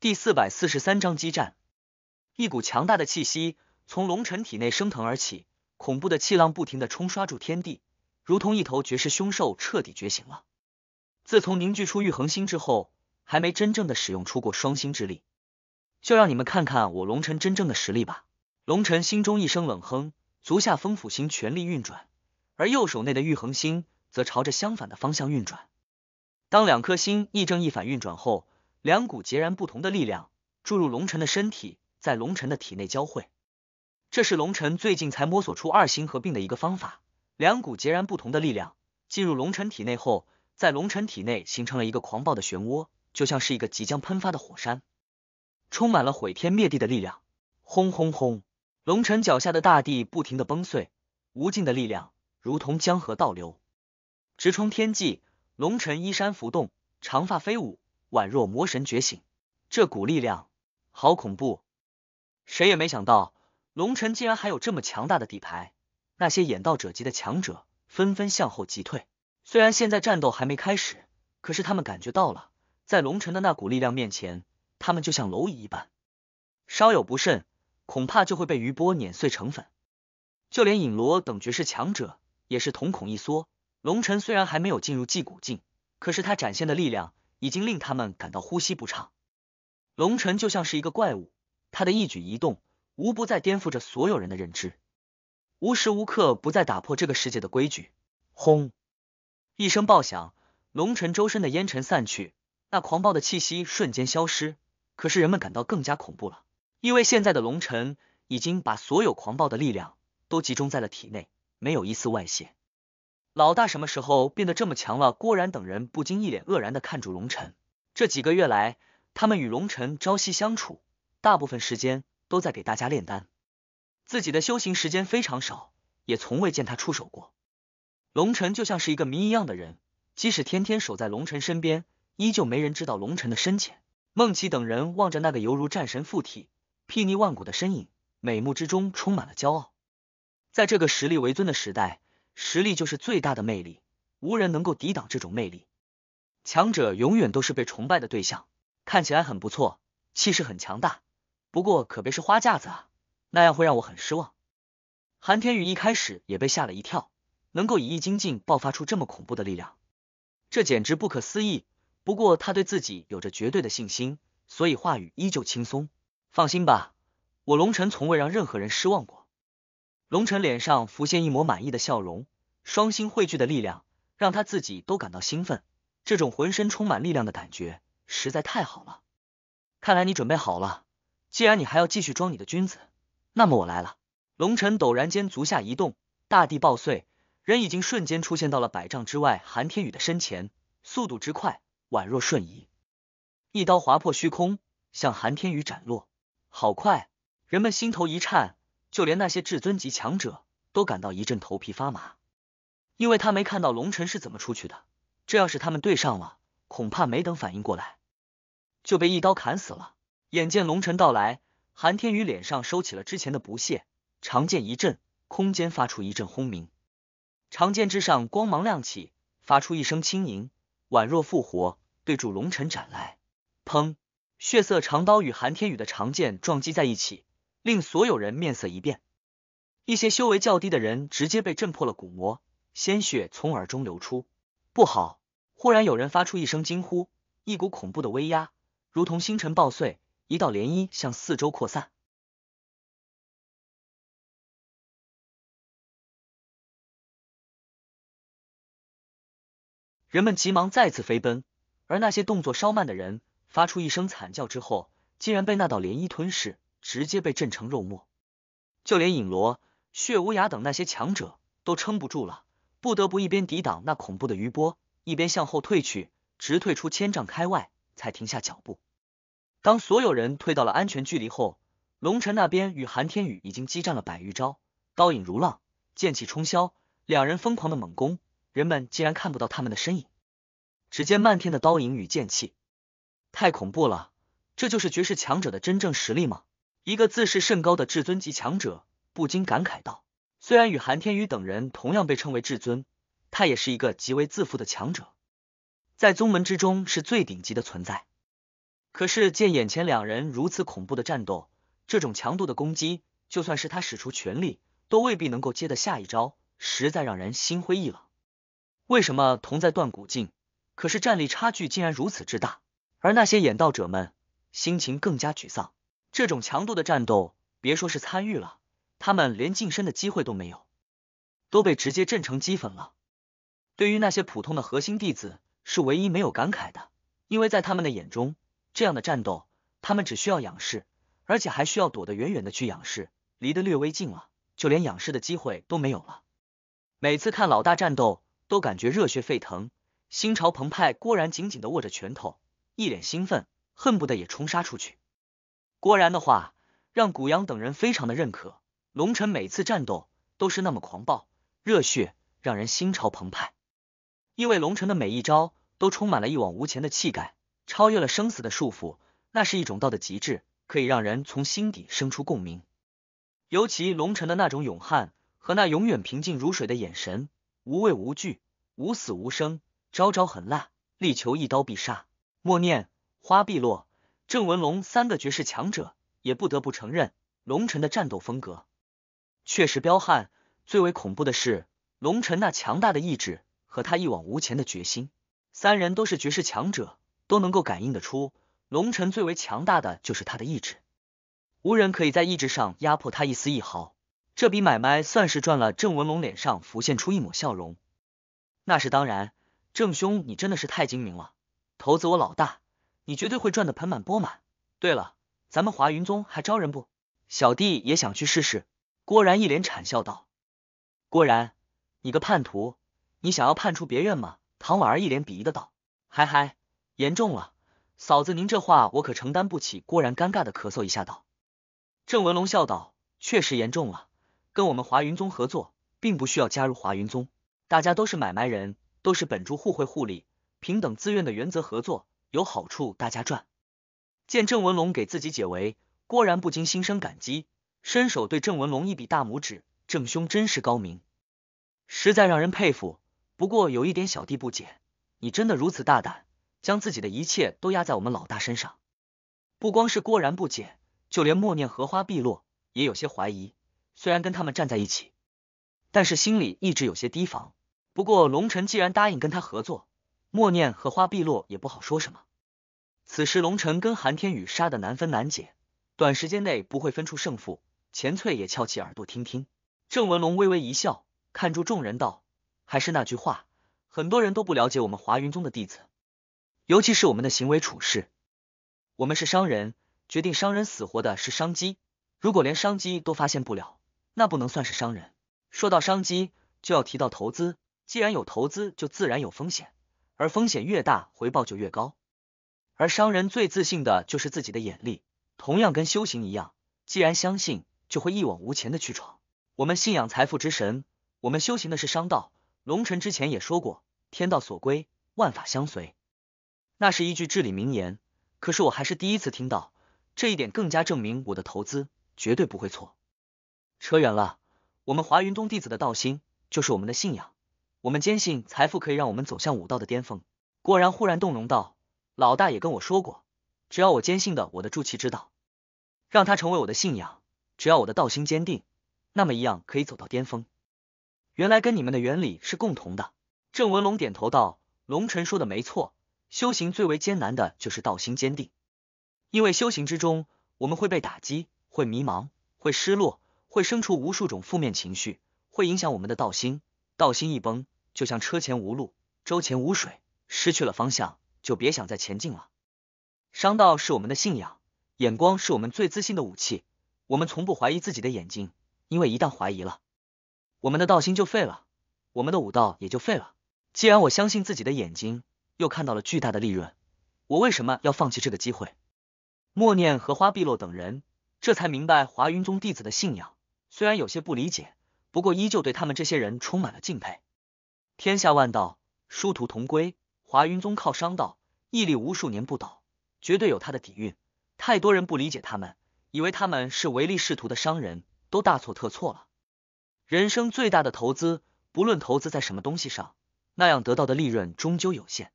第四百四十三章激战。一股强大的气息从龙尘体内升腾而起，恐怖的气浪不停的冲刷住天地，如同一头绝世凶兽彻底觉醒了。自从凝聚出玉恒星之后，还没真正的使用出过双星之力，就让你们看看我龙尘真正的实力吧！龙尘心中一声冷哼，足下风府星全力运转，而右手内的玉恒星则朝着相反的方向运转。当两颗星一正一反运转后，两股截然不同的力量注入龙尘的身体，在龙尘的体内交汇。这是龙尘最近才摸索出二星合并的一个方法。两股截然不同的力量进入龙尘体内后，在龙尘体内形成了一个狂暴的漩涡，就像是一个即将喷发的火山，充满了毁天灭地的力量。轰轰轰！龙尘脚下的大地不停的崩碎，无尽的力量如同江河倒流，直冲天际。龙尘衣衫浮动，长发飞舞。宛若魔神觉醒，这股力量好恐怖！谁也没想到龙尘竟然还有这么强大的底牌。那些眼道者级的强者纷纷向后急退。虽然现在战斗还没开始，可是他们感觉到了，在龙晨的那股力量面前，他们就像蝼蚁一般，稍有不慎，恐怕就会被余波碾碎成粉。就连影罗等绝世强者也是瞳孔一缩。龙晨虽然还没有进入祭骨境，可是他展现的力量。已经令他们感到呼吸不畅。龙尘就像是一个怪物，他的一举一动无不在颠覆着所有人的认知，无时无刻不在打破这个世界的规矩。轰！一声爆响，龙辰周身的烟尘散去，那狂暴的气息瞬间消失。可是人们感到更加恐怖了，因为现在的龙辰已经把所有狂暴的力量都集中在了体内，没有一丝外泄。老大什么时候变得这么强了？郭然等人不禁一脸愕然的看住龙晨。这几个月来，他们与龙晨朝夕相处，大部分时间都在给大家炼丹，自己的修行时间非常少，也从未见他出手过。龙晨就像是一个谜一样的人，即使天天守在龙晨身边，依旧没人知道龙晨的深浅。孟琪等人望着那个犹如战神附体、睥睨万古的身影，美目之中充满了骄傲。在这个实力为尊的时代。实力就是最大的魅力，无人能够抵挡这种魅力。强者永远都是被崇拜的对象，看起来很不错，气势很强大。不过可别是花架子啊，那样会让我很失望。韩天宇一开始也被吓了一跳，能够以一精进爆发出这么恐怖的力量，这简直不可思议。不过他对自己有着绝对的信心，所以话语依旧轻松。放心吧，我龙辰从未让任何人失望过。龙晨脸上浮现一抹满意的笑容，双星汇聚的力量让他自己都感到兴奋。这种浑身充满力量的感觉实在太好了。看来你准备好了，既然你还要继续装你的君子，那么我来了。龙晨陡然间足下一动，大地爆碎，人已经瞬间出现到了百丈之外韩天宇的身前，速度之快宛若瞬移，一刀划破虚空，向韩天宇斩落。好快！人们心头一颤。就连那些至尊级强者都感到一阵头皮发麻，因为他没看到龙晨是怎么出去的。这要是他们对上了，恐怕没等反应过来，就被一刀砍死了。眼见龙晨到来，韩天宇脸上收起了之前的不屑，长剑一震，空间发出一阵轰鸣，长剑之上光芒亮起，发出一声轻吟，宛若复活，对住龙晨斩来。砰！血色长刀与韩天宇的长剑撞击在一起。令所有人面色一变，一些修为较低的人直接被震破了骨膜，鲜血从耳中流出。不好！忽然有人发出一声惊呼，一股恐怖的威压如同星辰爆碎，一道涟漪向四周扩散。人们急忙再次飞奔，而那些动作稍慢的人发出一声惨叫之后，竟然被那道涟漪吞噬。直接被震成肉末。就连影罗、血无涯等那些强者都撑不住了，不得不一边抵挡那恐怖的余波，一边向后退去，直退出千丈开外才停下脚步。当所有人退到了安全距离后，龙尘那边与韩天宇已经激战了百余招，刀影如浪，剑气冲霄，两人疯狂的猛攻，人们竟然看不到他们的身影，只见漫天的刀影与剑气，太恐怖了！这就是绝世强者的真正实力吗？一个自视甚高的至尊级强者不禁感慨道：“虽然与韩天宇等人同样被称为至尊，他也是一个极为自负的强者，在宗门之中是最顶级的存在。可是见眼前两人如此恐怖的战斗，这种强度的攻击，就算是他使出全力，都未必能够接得下一招，实在让人心灰意冷。为什么同在断骨境，可是战力差距竟然如此之大？而那些演道者们，心情更加沮丧。”这种强度的战斗，别说是参与了，他们连近身的机会都没有，都被直接震成齑粉了。对于那些普通的核心弟子，是唯一没有感慨的，因为在他们的眼中，这样的战斗，他们只需要仰视，而且还需要躲得远远的去仰视，离得略微近了，就连仰视的机会都没有了。每次看老大战斗，都感觉热血沸腾，心潮澎湃。郭然紧紧的握着拳头，一脸兴奋，恨不得也冲杀出去。果然的话，让古阳等人非常的认可。龙尘每次战斗都是那么狂暴、热血，让人心潮澎湃。因为龙辰的每一招都充满了一往无前的气概，超越了生死的束缚，那是一种道的极致，可以让人从心底生出共鸣。尤其龙辰的那种勇悍和那永远平静如水的眼神，无畏无惧，无死无生，招招狠辣，力求一刀必杀。默念：花必落。郑文龙三个绝世强者也不得不承认，龙尘的战斗风格确实彪悍。最为恐怖的是，龙尘那强大的意志和他一往无前的决心。三人都是绝世强者，都能够感应得出，龙尘最为强大的就是他的意志，无人可以在意志上压迫他一丝一毫。这笔买卖算是赚了。郑文龙脸上浮现出一抹笑容：“那是当然，郑兄，你真的是太精明了，投资我老大。”你绝对会赚得盆满钵满。对了，咱们华云宗还招人不？小弟也想去试试。郭然一脸谄笑道：“郭然，你个叛徒，你想要叛出别院吗？”唐婉儿一脸鄙夷的道：“嗨嗨，严重了，嫂子您这话我可承担不起。”郭然尴尬的咳嗽一下道：“郑文龙笑道，确实严重了。跟我们华云宗合作，并不需要加入华云宗，大家都是买卖人，都是本住互惠互利、平等自愿的原则合作。”有好处大家赚。见郑文龙给自己解围，郭然不禁心生感激，伸手对郑文龙一笔大拇指：“郑兄真是高明，实在让人佩服。”不过有一点小弟不解，你真的如此大胆，将自己的一切都压在我们老大身上？不光是郭然不解，就连默念荷花碧落也有些怀疑。虽然跟他们站在一起，但是心里一直有些提防。不过龙晨既然答应跟他合作，默念和花碧落也不好说什么。此时龙尘跟韩天宇杀的难分难解，短时间内不会分出胜负。钱翠也翘起耳朵听听。郑文龙微微一笑，看住众人道：“还是那句话，很多人都不了解我们华云宗的弟子，尤其是我们的行为处事。我们是商人，决定商人死活的是商机。如果连商机都发现不了，那不能算是商人。说到商机，就要提到投资。既然有投资，就自然有风险。”而风险越大，回报就越高。而商人最自信的就是自己的眼力，同样跟修行一样，既然相信，就会一往无前的去闯。我们信仰财富之神，我们修行的是商道。龙尘之前也说过，天道所归，万法相随，那是一句至理名言。可是我还是第一次听到，这一点更加证明我的投资绝对不会错。扯远了，我们华云宗弟子的道心，就是我们的信仰。我们坚信财富可以让我们走向武道的巅峰。郭然忽然动容道：“老大也跟我说过，只要我坚信的我的筑气之道，让它成为我的信仰，只要我的道心坚定，那么一样可以走到巅峰。原来跟你们的原理是共同的。”郑文龙点头道：“龙晨说的没错，修行最为艰难的就是道心坚定，因为修行之中，我们会被打击，会迷茫，会失落，会生出无数种负面情绪，会影响我们的道心。”道心一崩，就像车前无路，舟前无水，失去了方向，就别想再前进了。商道是我们的信仰，眼光是我们最自信的武器，我们从不怀疑自己的眼睛，因为一旦怀疑了，我们的道心就废了，我们的武道也就废了。既然我相信自己的眼睛，又看到了巨大的利润，我为什么要放弃这个机会？默念和花碧落等人这才明白华云宗弟子的信仰，虽然有些不理解。不过依旧对他们这些人充满了敬佩。天下万道，殊途同归。华云宗靠商道屹立无数年不倒，绝对有他的底蕴。太多人不理解他们，以为他们是唯利是图的商人，都大错特错了。人生最大的投资，不论投资在什么东西上，那样得到的利润终究有限；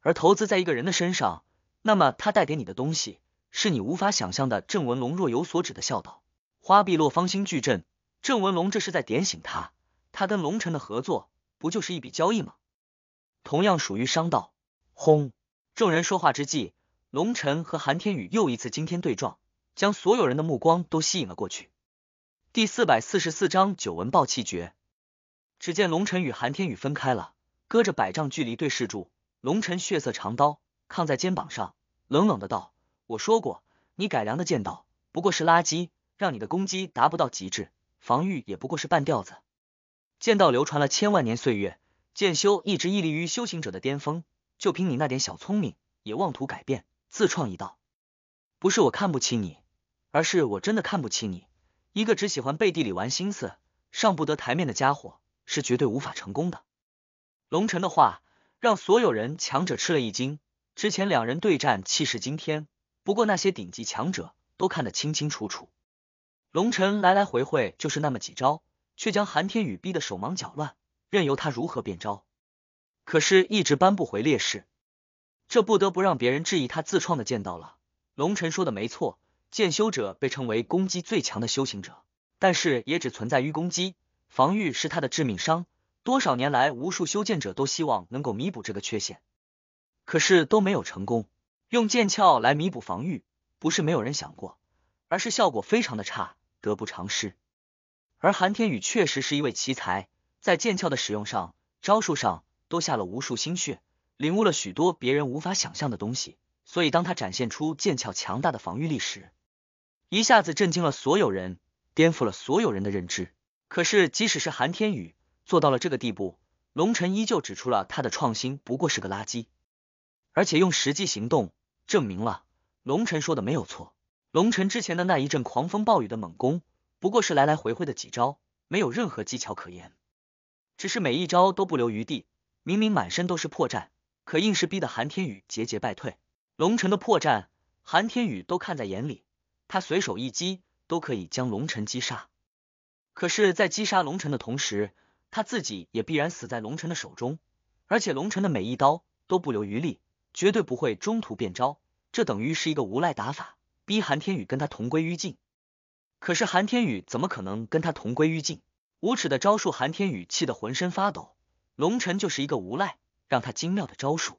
而投资在一个人的身上，那么他带给你的东西，是你无法想象的。郑文龙若有所指的笑道：“花碧落，芳心巨阵，郑文龙，这是在点醒他。他跟龙尘的合作，不就是一笔交易吗？同样属于商道。轰！众人说话之际，龙晨和韩天宇又一次惊天对撞，将所有人的目光都吸引了过去。第四百四十四章，九纹暴气诀。只见龙晨与韩天宇分开了，隔着百丈距离对视住。龙晨血色长刀扛在肩膀上，冷冷的道：“我说过，你改良的剑道不过是垃圾，让你的攻击达不到极致。”防御也不过是半吊子，剑道流传了千万年岁月，剑修一直屹立于修行者的巅峰。就凭你那点小聪明，也妄图改变，自创一道？不是我看不起你，而是我真的看不起你。一个只喜欢背地里玩心思、上不得台面的家伙，是绝对无法成功的。龙尘的话让所有人强者吃了一惊。之前两人对战气势惊天，不过那些顶级强者都看得清清楚楚。龙晨来来回回就是那么几招，却将韩天宇逼得手忙脚乱，任由他如何变招，可是，一直扳不回劣势，这不得不让别人质疑他自创的剑道了。龙晨说的没错，剑修者被称为攻击最强的修行者，但是也只存在于攻击，防御是他的致命伤。多少年来，无数修剑者都希望能够弥补这个缺陷，可是都没有成功。用剑鞘来弥补防御，不是没有人想过，而是效果非常的差。得不偿失，而韩天宇确实是一位奇才，在剑鞘的使用上、招数上都下了无数心血，领悟了许多别人无法想象的东西。所以，当他展现出剑鞘强大的防御力时，一下子震惊了所有人，颠覆了所有人的认知。可是，即使是韩天宇做到了这个地步，龙晨依旧指出了他的创新不过是个垃圾，而且用实际行动证明了龙晨说的没有错。龙晨之前的那一阵狂风暴雨的猛攻，不过是来来回回的几招，没有任何技巧可言，只是每一招都不留余地。明明满身都是破绽，可硬是逼得韩天宇节节败退。龙晨的破绽，韩天宇都看在眼里，他随手一击都可以将龙晨击杀。可是，在击杀龙晨的同时，他自己也必然死在龙晨的手中。而且，龙晨的每一刀都不留余力，绝对不会中途变招，这等于是一个无赖打法。逼韩天宇跟他同归于尽，可是韩天宇怎么可能跟他同归于尽？无耻的招数，韩天宇气得浑身发抖。龙晨就是一个无赖，让他精妙的招数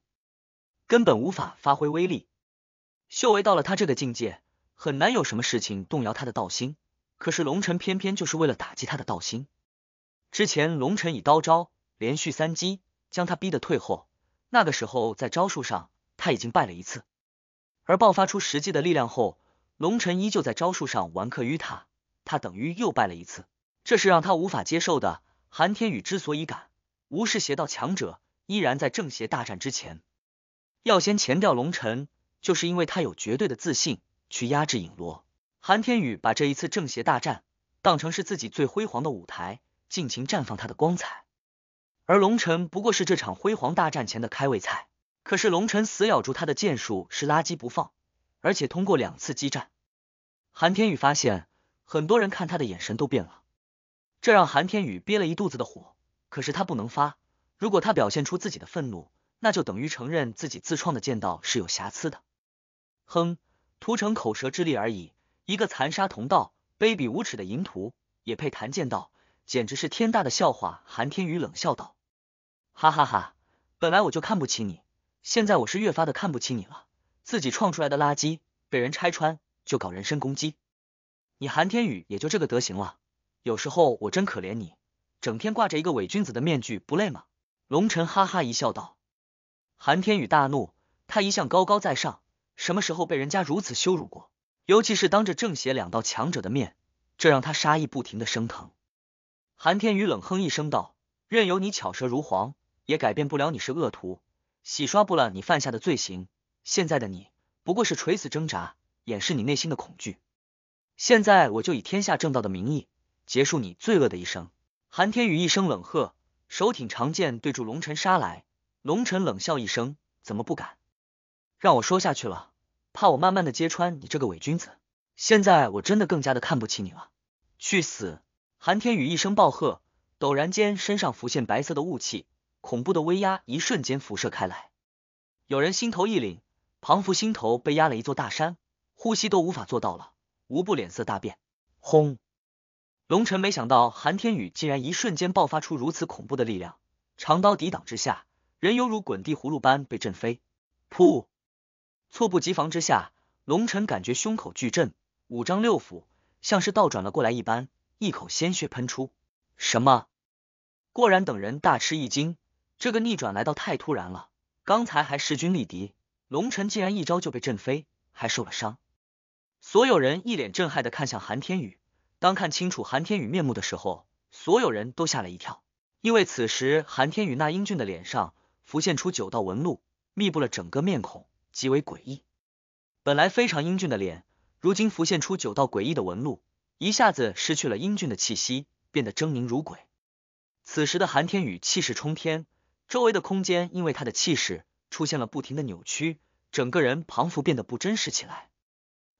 根本无法发挥威力。修为到了他这个境界，很难有什么事情动摇他的道心，可是龙晨偏偏就是为了打击他的道心。之前龙晨以刀招连续三击将他逼得退后，那个时候在招数上他已经败了一次。而爆发出实际的力量后，龙晨依旧在招数上完克于他，他等于又败了一次，这是让他无法接受的。韩天宇之所以敢无视邪道强者，依然在正邪大战之前要先前调龙晨，就是因为他有绝对的自信去压制影罗。韩天宇把这一次正邪大战当成是自己最辉煌的舞台，尽情绽放他的光彩，而龙晨不过是这场辉煌大战前的开胃菜。可是龙尘死咬住他的剑术是垃圾不放，而且通过两次激战，韩天宇发现很多人看他的眼神都变了，这让韩天宇憋了一肚子的火，可是他不能发。如果他表现出自己的愤怒，那就等于承认自己自创的剑道是有瑕疵的。哼，徒逞口舌之力而已，一个残杀同道、卑鄙无耻的淫徒也配谈剑道，简直是天大的笑话！韩天宇冷笑道：“哈哈哈，本来我就看不起你。”现在我是越发的看不起你了，自己创出来的垃圾被人拆穿就搞人身攻击，你韩天宇也就这个德行了。有时候我真可怜你，整天挂着一个伪君子的面具，不累吗？龙尘哈哈一笑，道：“韩天宇大怒，他一向高高在上，什么时候被人家如此羞辱过？尤其是当着正邪两道强者的面，这让他杀意不停的升腾。”韩天宇冷哼一声，道：“任由你巧舌如簧，也改变不了你是恶徒。”洗刷不了你犯下的罪行，现在的你不过是垂死挣扎，掩饰你内心的恐惧。现在我就以天下正道的名义，结束你罪恶的一生。韩天宇一声冷喝，手挺长剑对住龙晨杀来。龙晨冷笑一声，怎么不敢？让我说下去了，怕我慢慢的揭穿你这个伪君子。现在我真的更加的看不起你了，去死！韩天宇一声暴喝，陡然间身上浮现白色的雾气。恐怖的威压一瞬间辐射开来，有人心头一凛，庞福心头被压了一座大山，呼吸都无法做到了。无不脸色大变，轰！龙尘没想到韩天宇竟然一瞬间爆发出如此恐怖的力量，长刀抵挡之下，人犹如滚地葫芦般被震飞。噗！猝不及防之下，龙尘感觉胸口巨震，五脏六腑像是倒转了过来一般，一口鲜血喷出。什么？过然等人大吃一惊。这个逆转来到太突然了，刚才还势均力敌，龙尘竟然一招就被震飞，还受了伤。所有人一脸震撼的看向韩天宇，当看清楚韩天宇面目的时候，所有人都吓了一跳，因为此时韩天宇那英俊的脸上浮现出九道纹路，密布了整个面孔，极为诡异。本来非常英俊的脸，如今浮现出九道诡异的纹路，一下子失去了英俊的气息，变得狰狞如鬼。此时的韩天宇气势冲天。周围的空间因为他的气势出现了不停的扭曲，整个人彷佛变得不真实起来。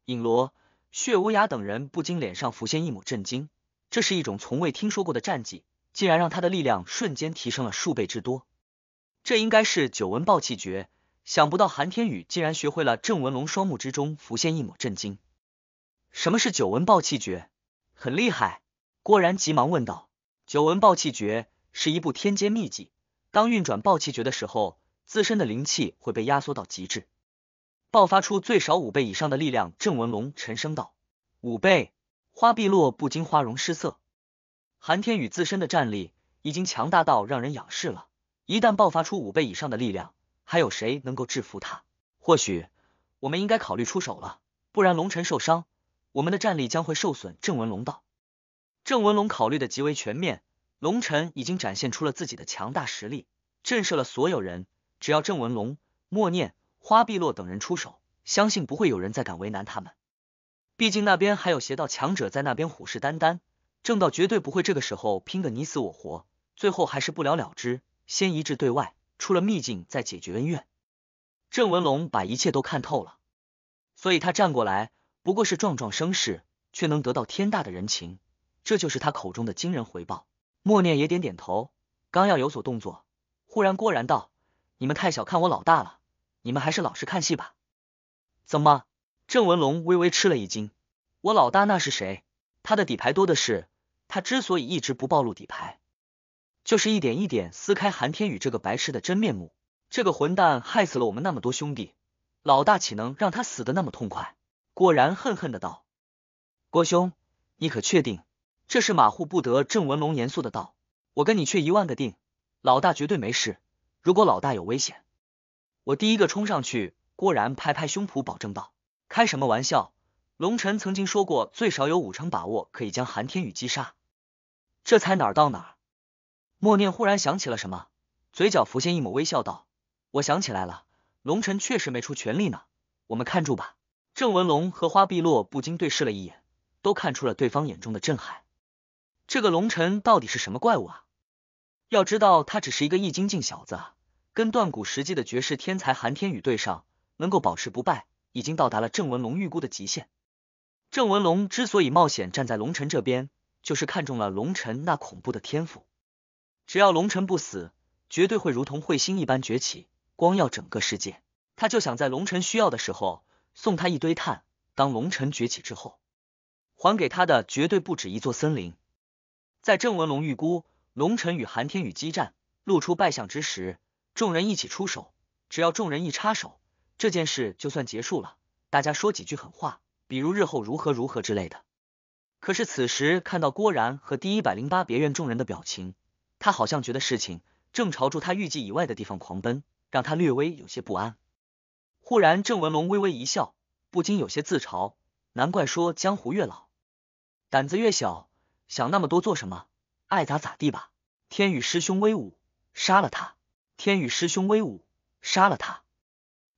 影罗、血无涯等人不禁脸上浮现一抹震惊，这是一种从未听说过的战绩，竟然让他的力量瞬间提升了数倍之多。这应该是九闻暴气诀，想不到韩天宇竟然学会了。郑文龙双目之中浮现一抹震惊，什么是九闻暴气诀？很厉害！郭然急忙问道：“九闻暴气诀是一部天阶秘籍。”当运转暴气诀的时候，自身的灵气会被压缩到极致，爆发出最少五倍以上的力量。郑文龙沉声道：“五倍！”花碧落不禁花容失色。韩天宇自身的战力已经强大到让人仰视了，一旦爆发出五倍以上的力量，还有谁能够制服他？或许我们应该考虑出手了，不然龙晨受伤，我们的战力将会受损。郑文龙道。郑文龙考虑的极为全面。龙晨已经展现出了自己的强大实力，震慑了所有人。只要郑文龙、莫念、花碧落等人出手，相信不会有人再敢为难他们。毕竟那边还有邪道强者在那边虎视眈眈，正道绝对不会这个时候拼个你死我活，最后还是不了了之。先一致对外，出了秘境再解决恩怨。郑文龙把一切都看透了，所以他站过来不过是壮壮声势，却能得到天大的人情，这就是他口中的惊人回报。默念也点点头，刚要有所动作，忽然郭然道：“你们太小看我老大了，你们还是老实看戏吧。”怎么？郑文龙微微吃了一惊。我老大那是谁？他的底牌多的是。他之所以一直不暴露底牌，就是一点一点撕开韩天宇这个白痴的真面目。这个混蛋害死了我们那么多兄弟，老大岂能让他死的那么痛快？果然恨恨的道：“郭兄，你可确定？”这是马虎不得，郑文龙严肃的道：“我跟你去一万个定，老大绝对没事。如果老大有危险，我第一个冲上去。”郭然拍拍胸脯保证道：“开什么玩笑？龙晨曾经说过最少有五成把握可以将韩天宇击杀，这才哪儿到哪儿？”莫念忽然想起了什么，嘴角浮现一抹微笑道：“我想起来了，龙晨确实没出全力呢。我们看住吧。”郑文龙和花碧落不禁对视了一眼，都看出了对方眼中的震撼。这个龙尘到底是什么怪物啊？要知道，他只是一个易筋境小子，跟断古时期的绝世天才韩天宇对上，能够保持不败，已经到达了郑文龙预估的极限。郑文龙之所以冒险站在龙尘这边，就是看中了龙尘那恐怖的天赋。只要龙尘不死，绝对会如同彗星一般崛起，光耀整个世界。他就想在龙尘需要的时候送他一堆炭，当龙尘崛起之后，还给他的绝对不止一座森林。在郑文龙预估龙晨与韩天宇激战露出败相之时，众人一起出手。只要众人一插手，这件事就算结束了。大家说几句狠话，比如日后如何如何之类的。可是此时看到郭然和第一百零八别院众人的表情，他好像觉得事情正朝住他预计以外的地方狂奔，让他略微有些不安。忽然，郑文龙微微一笑，不禁有些自嘲：难怪说江湖越老，胆子越小。想那么多做什么？爱咋咋地吧！天宇师兄威武，杀了他！天宇师兄威武，杀了他！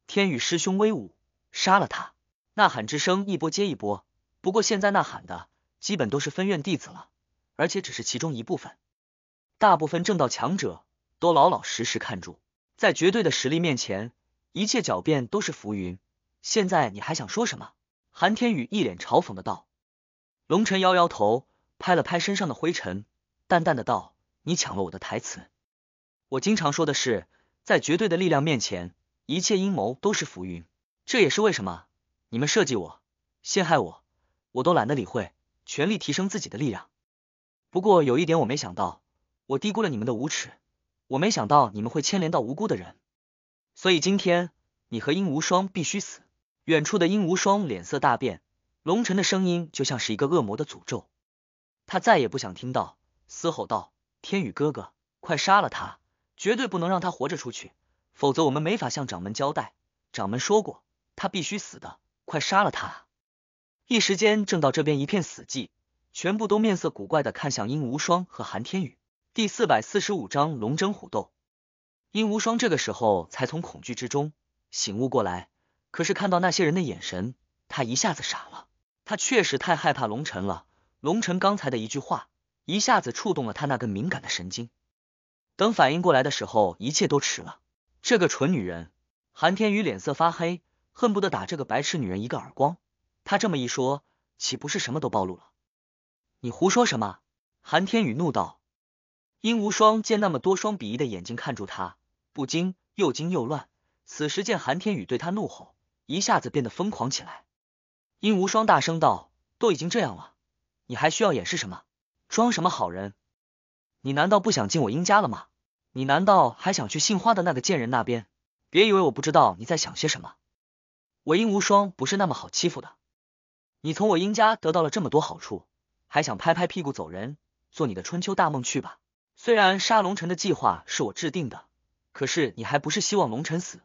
天宇师兄威武，杀了他！呐喊之声一波接一波，不过现在呐喊的基本都是分院弟子了，而且只是其中一部分，大部分正道强者都老老实实看住。在绝对的实力面前，一切狡辩都是浮云。现在你还想说什么？韩天宇一脸嘲讽的道。龙辰摇摇头。拍了拍身上的灰尘，淡淡的道：“你抢了我的台词。我经常说的是，在绝对的力量面前，一切阴谋都是浮云。这也是为什么你们设计我、陷害我，我都懒得理会，全力提升自己的力量。不过有一点我没想到，我低估了你们的无耻。我没想到你们会牵连到无辜的人。所以今天你和殷无双必须死。”远处的殷无双脸色大变，龙尘的声音就像是一个恶魔的诅咒。他再也不想听到，嘶吼道：“天宇哥哥，快杀了他！绝对不能让他活着出去，否则我们没法向掌门交代。掌门说过，他必须死的，快杀了他！”一时间，正道这边一片死寂，全部都面色古怪的看向殷无双和韩天宇。第四百四十五章龙争虎斗。殷无双这个时候才从恐惧之中醒悟过来，可是看到那些人的眼神，他一下子傻了。他确实太害怕龙尘了。龙城刚才的一句话一下子触动了他那根敏感的神经。等反应过来的时候，一切都迟了。这个蠢女人，韩天宇脸色发黑，恨不得打这个白痴女人一个耳光。他这么一说，岂不是什么都暴露了？你胡说什么？韩天宇怒道。殷无双见那么多双鄙夷的眼睛看住他，不禁又惊又乱。此时见韩天宇对他怒吼，一下子变得疯狂起来。殷无双大声道：“都已经这样了。”你还需要掩饰什么？装什么好人？你难道不想进我英家了吗？你难道还想去杏花的那个贱人那边？别以为我不知道你在想些什么。我英无双不是那么好欺负的。你从我英家得到了这么多好处，还想拍拍屁股走人，做你的春秋大梦去吧。虽然杀龙辰的计划是我制定的，可是你还不是希望龙辰死？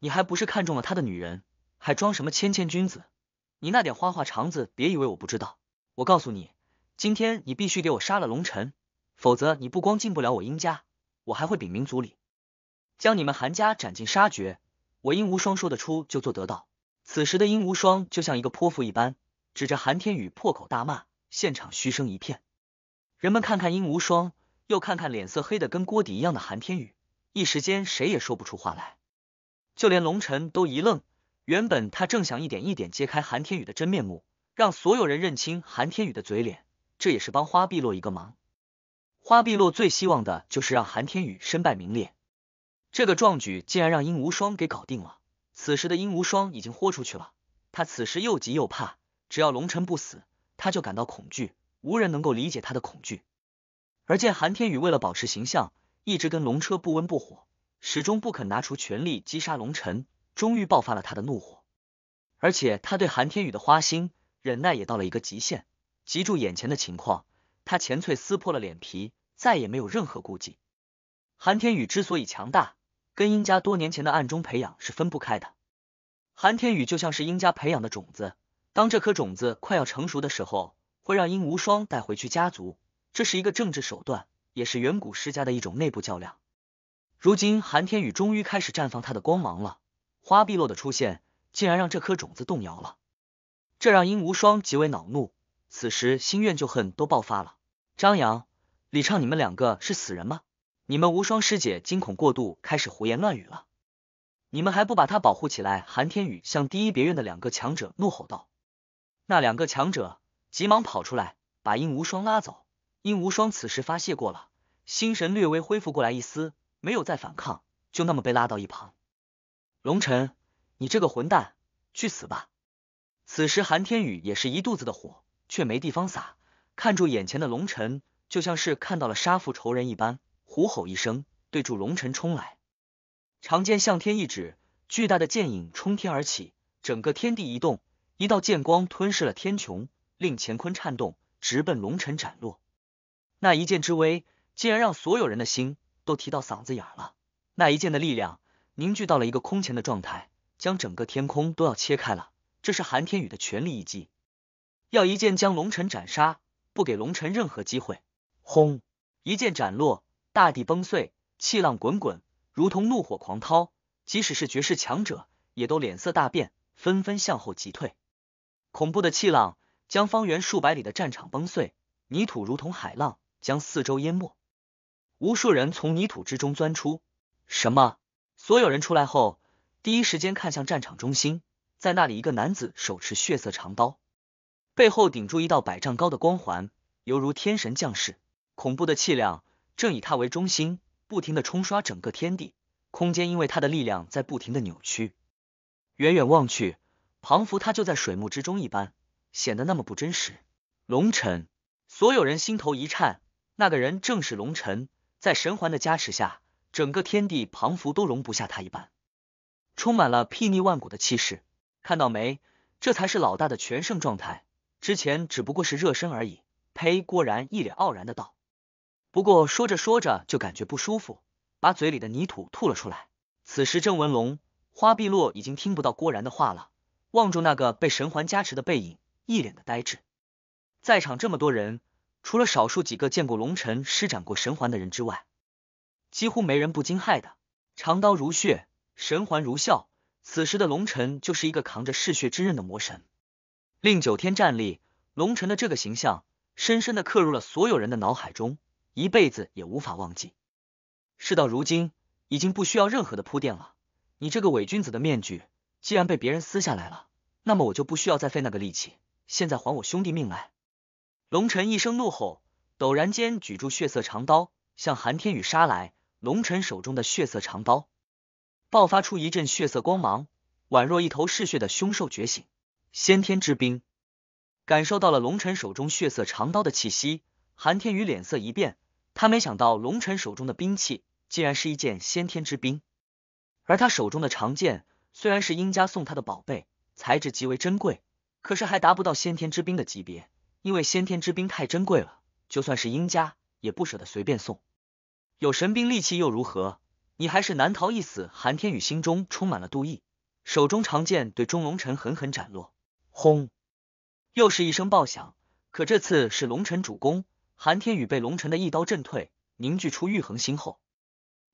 你还不是看中了他的女人，还装什么谦谦君子？你那点花花肠子，别以为我不知道。我告诉你，今天你必须给我杀了龙尘，否则你不光进不了我殷家，我还会禀明族里，将你们韩家斩尽杀绝。我殷无双说得出就做得到。此时的殷无双就像一个泼妇一般，指着韩天宇破口大骂，现场嘘声一片。人们看看殷无双，又看看脸色黑的跟锅底一样的韩天宇，一时间谁也说不出话来。就连龙辰都一愣，原本他正想一点一点揭开韩天宇的真面目。让所有人认清韩天宇的嘴脸，这也是帮花碧落一个忙。花碧落最希望的就是让韩天宇身败名裂，这个壮举竟然让殷无双给搞定了。此时的殷无双已经豁出去了，他此时又急又怕，只要龙辰不死，他就感到恐惧，无人能够理解他的恐惧。而见韩天宇为了保持形象，一直跟龙车不温不火，始终不肯拿出全力击杀龙辰，终于爆发了他的怒火，而且他对韩天宇的花心。忍耐也到了一个极限，急住眼前的情况，他前脆撕破了脸皮，再也没有任何顾忌。韩天宇之所以强大，跟英家多年前的暗中培养是分不开的。韩天宇就像是英家培养的种子，当这颗种子快要成熟的时候，会让英无双带回去家族，这是一个政治手段，也是远古世家的一种内部较量。如今韩天宇终于开始绽放他的光芒了，花碧落的出现竟然让这颗种子动摇了。这让殷无双极为恼怒，此时心怨旧恨都爆发了。张扬、李畅，你们两个是死人吗？你们无双师姐惊恐过度，开始胡言乱语了。你们还不把她保护起来？韩天宇向第一别院的两个强者怒吼道。那两个强者急忙跑出来，把殷无双拉走。殷无双此时发泄过了，心神略微恢复过来一丝，没有再反抗，就那么被拉到一旁。龙尘，你这个混蛋，去死吧！此时，韩天宇也是一肚子的火，却没地方撒。看住眼前的龙尘，就像是看到了杀父仇人一般，虎吼一声，对住龙尘冲来。长剑向天一指，巨大的剑影冲天而起，整个天地一动，一道剑光吞噬了天穹，令乾坤颤动，直奔龙尘斩落。那一剑之威，竟然让所有人的心都提到嗓子眼了。那一剑的力量凝聚到了一个空前的状态，将整个天空都要切开了。这是韩天宇的全力一击，要一剑将龙尘斩杀，不给龙尘任何机会。轰！一剑斩落，大地崩碎，气浪滚滚，如同怒火狂涛。即使是绝世强者，也都脸色大变，纷纷向后急退。恐怖的气浪将方圆数百里的战场崩碎，泥土如同海浪将四周淹没。无数人从泥土之中钻出，什么？所有人出来后，第一时间看向战场中心。在那里，一个男子手持血色长刀，背后顶住一道百丈高的光环，犹如天神降世，恐怖的气量正以他为中心不停的冲刷整个天地空间，因为他的力量在不停的扭曲。远远望去，庞福他就在水幕之中一般，显得那么不真实。龙尘，所有人心头一颤，那个人正是龙尘，在神环的加持下，整个天地庞福都容不下他一般，充满了睥睨万古的气势。看到没？这才是老大的全盛状态，之前只不过是热身而已。呸！郭然一脸傲然的道。不过说着说着就感觉不舒服，把嘴里的泥土吐了出来。此时郑文龙、花碧洛已经听不到郭然的话了，望住那个被神环加持的背影，一脸的呆滞。在场这么多人，除了少数几个见过龙尘施展过神环的人之外，几乎没人不惊骇的。长刀如血，神环如笑。此时的龙尘就是一个扛着嗜血之刃的魔神，令九天站立。龙尘的这个形象深深的刻入了所有人的脑海中，一辈子也无法忘记。事到如今，已经不需要任何的铺垫了。你这个伪君子的面具既然被别人撕下来了，那么我就不需要再费那个力气。现在还我兄弟命来！龙尘一声怒吼，陡然间举住血色长刀向韩天宇杀来。龙尘手中的血色长刀。爆发出一阵血色光芒，宛若一头嗜血的凶兽觉醒。先天之兵，感受到了龙晨手中血色长刀的气息，韩天宇脸色一变。他没想到龙晨手中的兵器竟然是一件先天之兵，而他手中的长剑虽然是殷家送他的宝贝，材质极为珍贵，可是还达不到先天之兵的级别。因为先天之兵太珍贵了，就算是殷家也不舍得随便送。有神兵利器又如何？你还是难逃一死！韩天宇心中充满了妒意，手中长剑对钟龙臣狠狠斩落，轰！又是一声爆响，可这次是龙臣主攻，韩天宇被龙臣的一刀震退，凝聚出玉恒星后，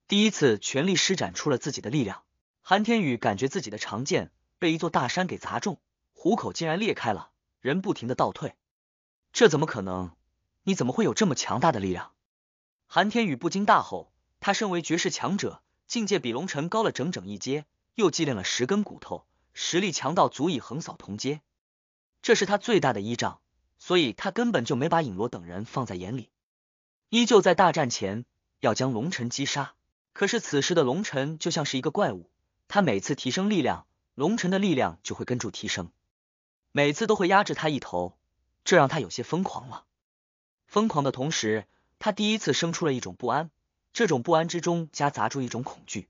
第一次全力施展出了自己的力量。韩天宇感觉自己的长剑被一座大山给砸中，虎口竟然裂开了，人不停的倒退，这怎么可能？你怎么会有这么强大的力量？韩天宇不禁大吼。他身为绝世强者，境界比龙晨高了整整一阶，又祭炼了十根骨头，实力强到足以横扫同阶。这是他最大的依仗，所以他根本就没把影罗等人放在眼里，依旧在大战前要将龙晨击杀。可是此时的龙晨就像是一个怪物，他每次提升力量，龙晨的力量就会跟住提升，每次都会压制他一头，这让他有些疯狂了。疯狂的同时，他第一次生出了一种不安。这种不安之中夹杂住一种恐惧，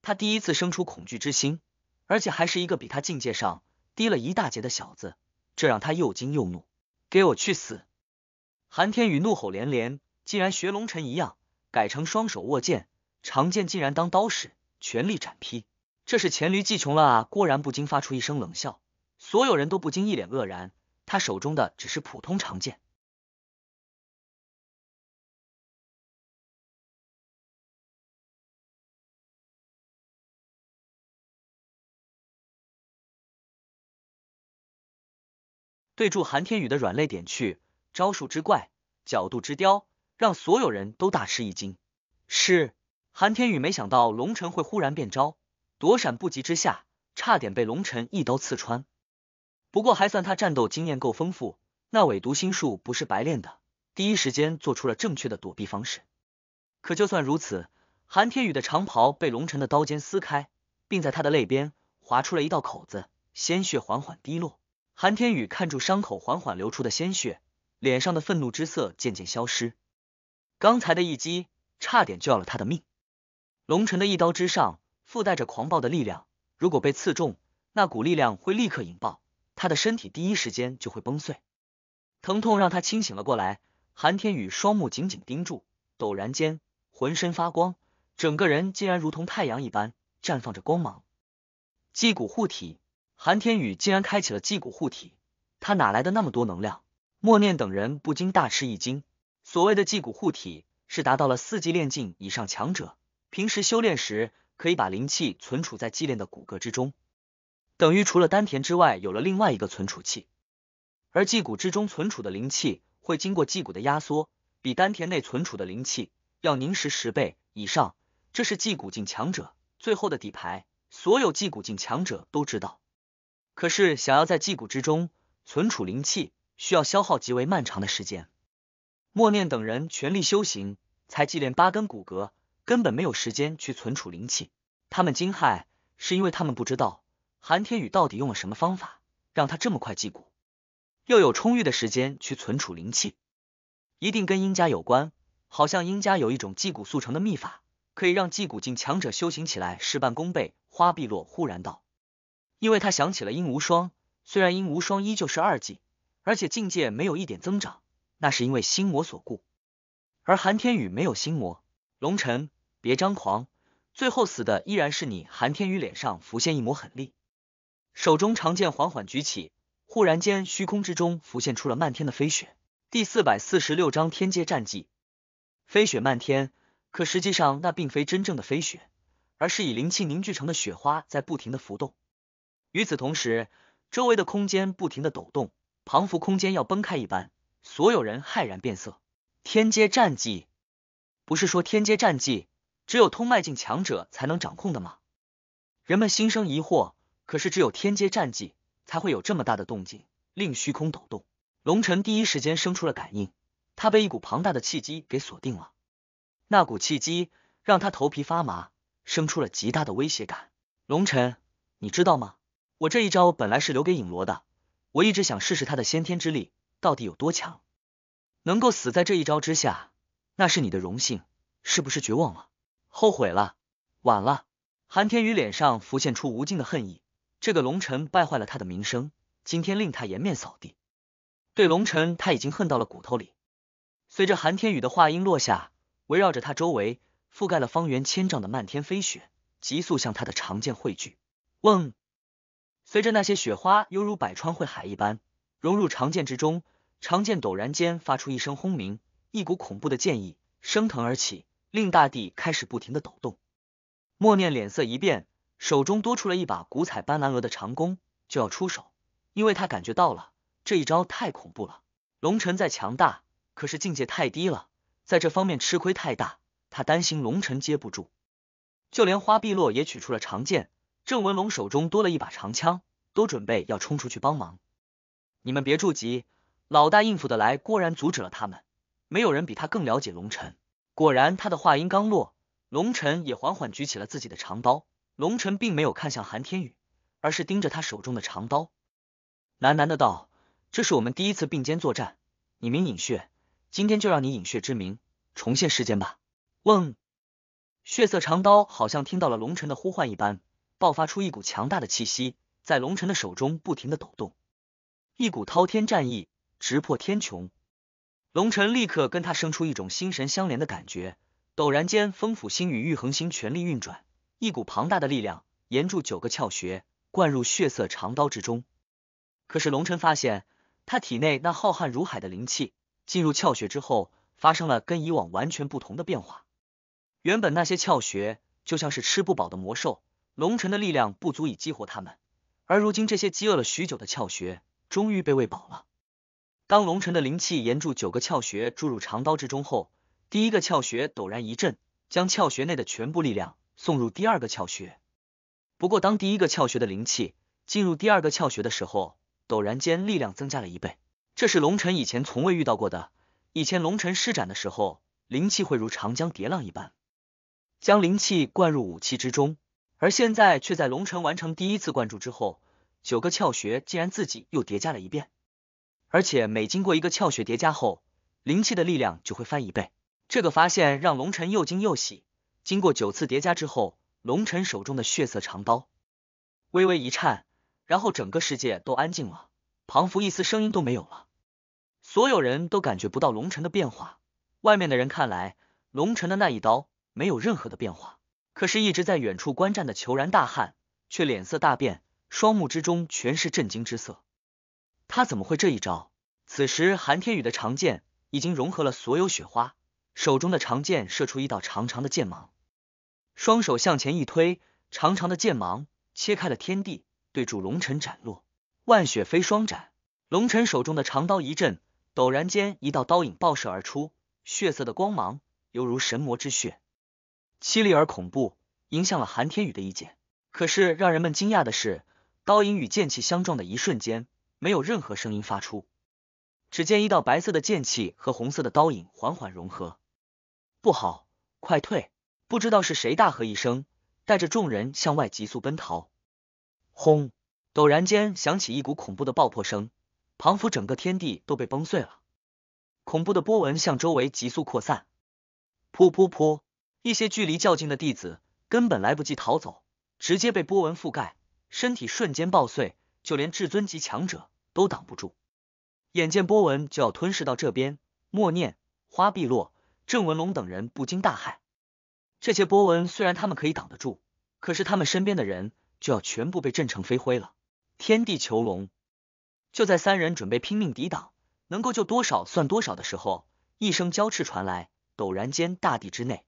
他第一次生出恐惧之心，而且还是一个比他境界上低了一大截的小子，这让他又惊又怒。给我去死！韩天宇怒吼连连，竟然学龙尘一样，改成双手握剑，长剑竟然当刀使，全力斩劈。这是黔驴技穷了啊！郭然不禁发出一声冷笑，所有人都不禁一脸愕然。他手中的只是普通长剑。对住韩天宇的软肋点去，招数之怪，角度之刁，让所有人都大吃一惊。是韩天宇没想到龙尘会忽然变招，躲闪不及之下，差点被龙尘一刀刺穿。不过还算他战斗经验够丰富，那伪毒心术不是白练的，第一时间做出了正确的躲避方式。可就算如此，韩天宇的长袍被龙尘的刀尖撕开，并在他的肋边划出了一道口子，鲜血缓缓滴落。韩天宇看住伤口缓缓流出的鲜血，脸上的愤怒之色渐渐消失。刚才的一击差点就要了他的命。龙尘的一刀之上附带着狂暴的力量，如果被刺中，那股力量会立刻引爆他的身体，第一时间就会崩碎。疼痛让他清醒了过来。韩天宇双目紧紧盯住，陡然间浑身发光，整个人竟然如同太阳一般绽放着光芒，击骨护体。韩天宇竟然开启了祭骨护体，他哪来的那么多能量？莫念等人不禁大吃一惊。所谓的祭骨护体，是达到了四级炼境以上强者平时修炼时，可以把灵气存储在祭炼的骨骼之中，等于除了丹田之外，有了另外一个存储器。而祭骨之中存储的灵气，会经过祭骨的压缩，比丹田内存储的灵气要凝实十倍以上。这是祭骨境强者最后的底牌，所有祭骨境强者都知道。可是，想要在祭骨之中存储灵气，需要消耗极为漫长的时间。莫念等人全力修行，才祭炼八根骨骼，根本没有时间去存储灵气。他们惊骇，是因为他们不知道韩天宇到底用了什么方法，让他这么快祭骨，又有充裕的时间去存储灵气。一定跟殷家有关，好像殷家有一种祭骨速成的秘法，可以让祭骨境强者修行起来事半功倍。花碧落忽然道。因为他想起了殷无双，虽然殷无双依旧是二境，而且境界没有一点增长，那是因为心魔所故。而韩天宇没有心魔，龙尘，别张狂，最后死的依然是你。韩天宇脸上浮现一抹狠厉，手中长剑缓缓举起，忽然间虚空之中浮现出了漫天的飞雪。第四百四十六章天阶战绩，飞雪漫天，可实际上那并非真正的飞雪，而是以灵气凝聚成的雪花在不停的浮动。与此同时，周围的空间不停的抖动，彷佛空间要崩开一般，所有人骇然变色。天阶战绩不是说天阶战绩只有通脉境强者才能掌控的吗？人们心生疑惑。可是只有天阶战绩才会有这么大的动静，令虚空抖动。龙晨第一时间生出了感应，他被一股庞大的气机给锁定了，那股气机让他头皮发麻，生出了极大的威胁感。龙晨，你知道吗？我这一招本来是留给影罗的，我一直想试试他的先天之力到底有多强。能够死在这一招之下，那是你的荣幸，是不是绝望了？后悔了？晚了！韩天宇脸上浮现出无尽的恨意，这个龙尘败坏了他的名声，今天令他颜面扫地。对龙尘，他已经恨到了骨头里。随着韩天宇的话音落下，围绕着他周围覆盖了方圆千丈的漫天飞雪，急速向他的长剑汇聚。嗡。随着那些雪花犹如百川汇海一般融入长剑之中，长剑陡然间发出一声轰鸣，一股恐怖的剑意升腾而起，令大地开始不停的抖动。莫念脸色一变，手中多出了一把五彩斑斓鹅的长弓，就要出手，因为他感觉到了这一招太恐怖了。龙尘再强大，可是境界太低了，在这方面吃亏太大，他担心龙尘接不住。就连花碧落也取出了长剑。郑文龙手中多了一把长枪，都准备要冲出去帮忙。你们别着急，老大应付的来。果然阻止了他们。没有人比他更了解龙晨。果然，他的话音刚落，龙晨也缓缓举起了自己的长刀。龙晨并没有看向韩天宇，而是盯着他手中的长刀，喃喃的道：“这是我们第一次并肩作战，你名饮血，今天就让你饮血之名重现世间吧。”嗡，血色长刀好像听到了龙晨的呼唤一般。爆发出一股强大的气息，在龙尘的手中不停的抖动，一股滔天战意直破天穹。龙尘立刻跟他生出一种心神相连的感觉。陡然间，风府星与玉衡星全力运转，一股庞大的力量沿住九个窍穴灌入血色长刀之中。可是龙辰发现，他体内那浩瀚如海的灵气进入窍穴之后，发生了跟以往完全不同的变化。原本那些窍穴就像是吃不饱的魔兽。龙尘的力量不足以激活他们，而如今这些饥饿了许久的窍穴终于被喂饱了。当龙尘的灵气沿住九个窍穴注入长刀之中后，第一个窍穴陡然一震，将窍穴内的全部力量送入第二个窍穴。不过，当第一个窍穴的灵气进入第二个窍穴的时候，陡然间力量增加了一倍。这是龙辰以前从未遇到过的。以前龙辰施展的时候，灵气会如长江叠浪一般，将灵气灌入武器之中。而现在却在龙晨完成第一次灌注之后，九个窍穴竟然自己又叠加了一遍，而且每经过一个窍穴叠加后，灵气的力量就会翻一倍。这个发现让龙尘又惊又喜。经过九次叠加之后，龙辰手中的血色长刀微微一颤，然后整个世界都安静了，仿佛一丝声音都没有了，所有人都感觉不到龙辰的变化。外面的人看来，龙辰的那一刀没有任何的变化。可是，一直在远处观战的虬髯大汉却脸色大变，双目之中全是震惊之色。他怎么会这一招？此时，韩天宇的长剑已经融合了所有雪花，手中的长剑射出一道长长的剑芒，双手向前一推，长长的剑芒切开了天地，对住龙尘斩落万雪飞霜斩。龙尘手中的长刀一震，陡然间一道刀影爆射而出，血色的光芒犹如神魔之血。凄厉而恐怖，迎向了韩天宇的一剑。可是让人们惊讶的是，刀影与剑气相撞的一瞬间，没有任何声音发出。只见一道白色的剑气和红色的刀影缓缓融合。不好，快退！不知道是谁大喝一声，带着众人向外急速奔逃。轰！陡然间响起一股恐怖的爆破声，仿佛整个天地都被崩碎了。恐怖的波纹向周围急速扩散。噗噗噗！一些距离较近的弟子根本来不及逃走，直接被波纹覆盖，身体瞬间爆碎，就连至尊级强者都挡不住。眼见波纹就要吞噬到这边，默念、花碧落、郑文龙等人不禁大骇。这些波纹虽然他们可以挡得住，可是他们身边的人就要全部被震成飞灰了。天地囚笼就在三人准备拼命抵挡，能够救多少算多少的时候，一声娇斥传来，陡然间大地之内。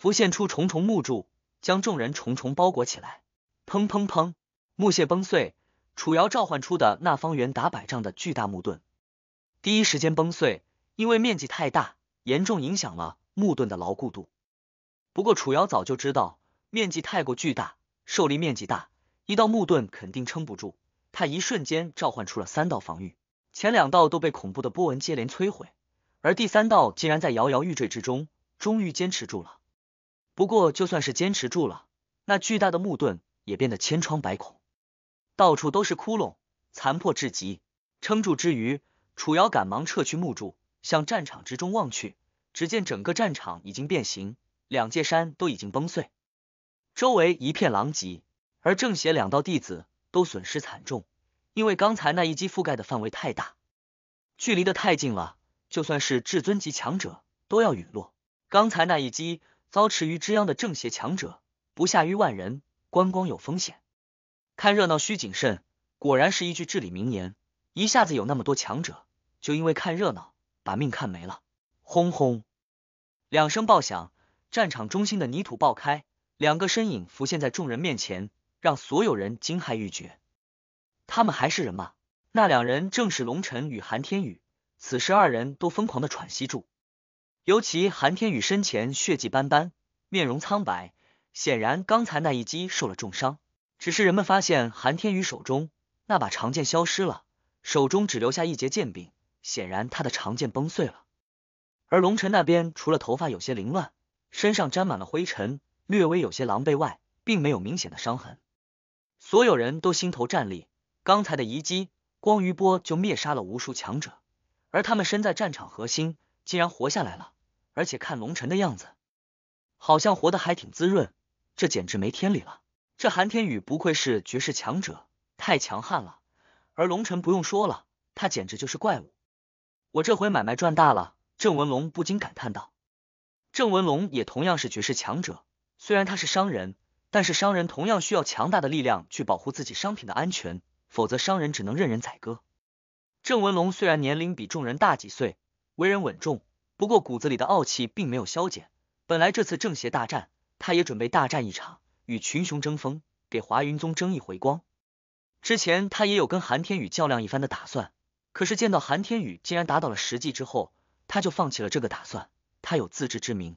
浮现出重重木柱，将众人重重包裹起来。砰砰砰，木屑崩碎。楚瑶召唤出的那方圆达百丈的巨大木盾，第一时间崩碎，因为面积太大，严重影响了木盾的牢固度。不过楚瑶早就知道面积太过巨大，受力面积大，一道木盾肯定撑不住。他一瞬间召唤出了三道防御，前两道都被恐怖的波纹接连摧毁，而第三道竟然在摇摇欲坠之中，终于坚持住了。不过，就算是坚持住了，那巨大的木盾也变得千疮百孔，到处都是窟窿，残破至极。撑住之余，楚瑶赶忙撤去木柱，向战场之中望去，只见整个战场已经变形，两界山都已经崩碎，周围一片狼藉，而正邪两道弟子都损失惨重，因为刚才那一击覆盖的范围太大，距离的太近了，就算是至尊级强者都要陨落。刚才那一击。遭持于之殃的正邪强者不下于万人，观光有风险，看热闹需谨慎，果然是一句至理名言。一下子有那么多强者，就因为看热闹把命看没了。轰轰，两声爆响，战场中心的泥土爆开，两个身影浮现在众人面前，让所有人惊骇欲绝。他们还是人吗？那两人正是龙晨与韩天宇。此时二人都疯狂的喘息住。尤其韩天宇身前血迹斑斑，面容苍白，显然刚才那一击受了重伤。只是人们发现韩天宇手中那把长剑消失了，手中只留下一截剑柄，显然他的长剑崩碎了。而龙尘那边除了头发有些凌乱，身上沾满了灰尘，略微有些狼狈外，并没有明显的伤痕。所有人都心头战栗，刚才的一击光余波就灭杀了无数强者，而他们身在战场核心。竟然活下来了，而且看龙尘的样子，好像活得还挺滋润，这简直没天理了。这韩天宇不愧是绝世强者，太强悍了。而龙尘不用说了，他简直就是怪物。我这回买卖赚大了，郑文龙不禁感叹道。郑文龙也同样是绝世强者，虽然他是商人，但是商人同样需要强大的力量去保护自己商品的安全，否则商人只能任人宰割。郑文龙虽然年龄比众人大几岁。为人稳重，不过骨子里的傲气并没有消减。本来这次正邪大战，他也准备大战一场，与群雄争锋，给华云宗争一回光。之前他也有跟韩天宇较量一番的打算，可是见到韩天宇竟然达到了实际之后，他就放弃了这个打算。他有自知之明，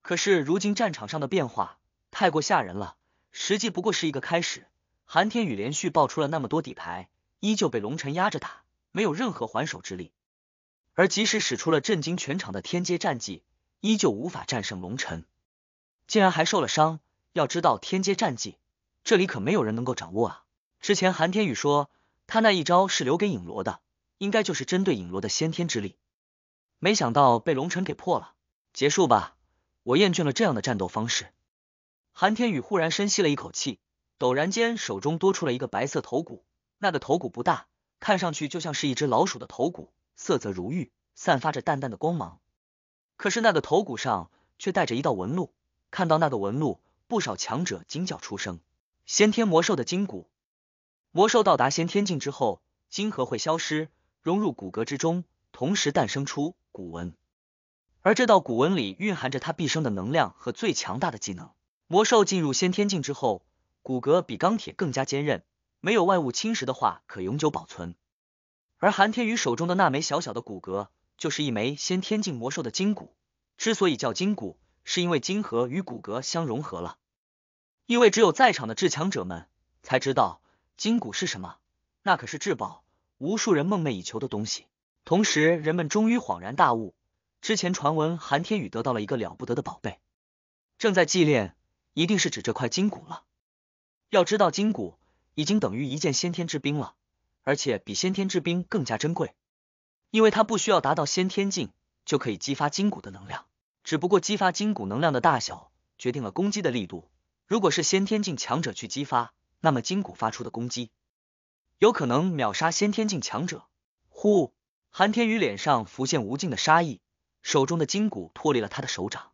可是如今战场上的变化太过吓人了。实际不过是一个开始，韩天宇连续爆出了那么多底牌，依旧被龙尘压着打，没有任何还手之力。而即使使出了震惊全场的天阶战技，依旧无法战胜龙晨，竟然还受了伤。要知道天阶战技，这里可没有人能够掌握啊！之前韩天宇说他那一招是留给影罗的，应该就是针对影罗的先天之力，没想到被龙晨给破了。结束吧，我厌倦了这样的战斗方式。韩天宇忽然深吸了一口气，陡然间手中多出了一个白色头骨，那个头骨不大，看上去就像是一只老鼠的头骨。色泽如玉，散发着淡淡的光芒。可是那个头骨上却带着一道纹路，看到那个纹路，不少强者惊叫出声。先天魔兽的筋骨，魔兽到达先天境之后，筋核会消失，融入骨骼之中，同时诞生出骨纹。而这道骨纹里蕴含着他毕生的能量和最强大的技能。魔兽进入先天境之后，骨骼比钢铁更加坚韧，没有外物侵蚀的话，可永久保存。而韩天宇手中的那枚小小的骨骼，就是一枚先天境魔兽的筋骨。之所以叫筋骨，是因为筋核与骨骼相融合了。因为只有在场的至强者们才知道筋骨是什么，那可是至宝，无数人梦寐以求的东西。同时，人们终于恍然大悟，之前传闻韩天宇得到了一个了不得的宝贝，正在祭炼，一定是指这块筋骨了。要知道，筋骨已经等于一件先天之兵了。而且比先天之兵更加珍贵，因为它不需要达到先天境就可以激发筋骨的能量，只不过激发筋骨能量的大小决定了攻击的力度。如果是先天境强者去激发，那么筋骨发出的攻击有可能秒杀先天境强者。呼，韩天宇脸上浮现无尽的杀意，手中的筋骨脱离了他的手掌，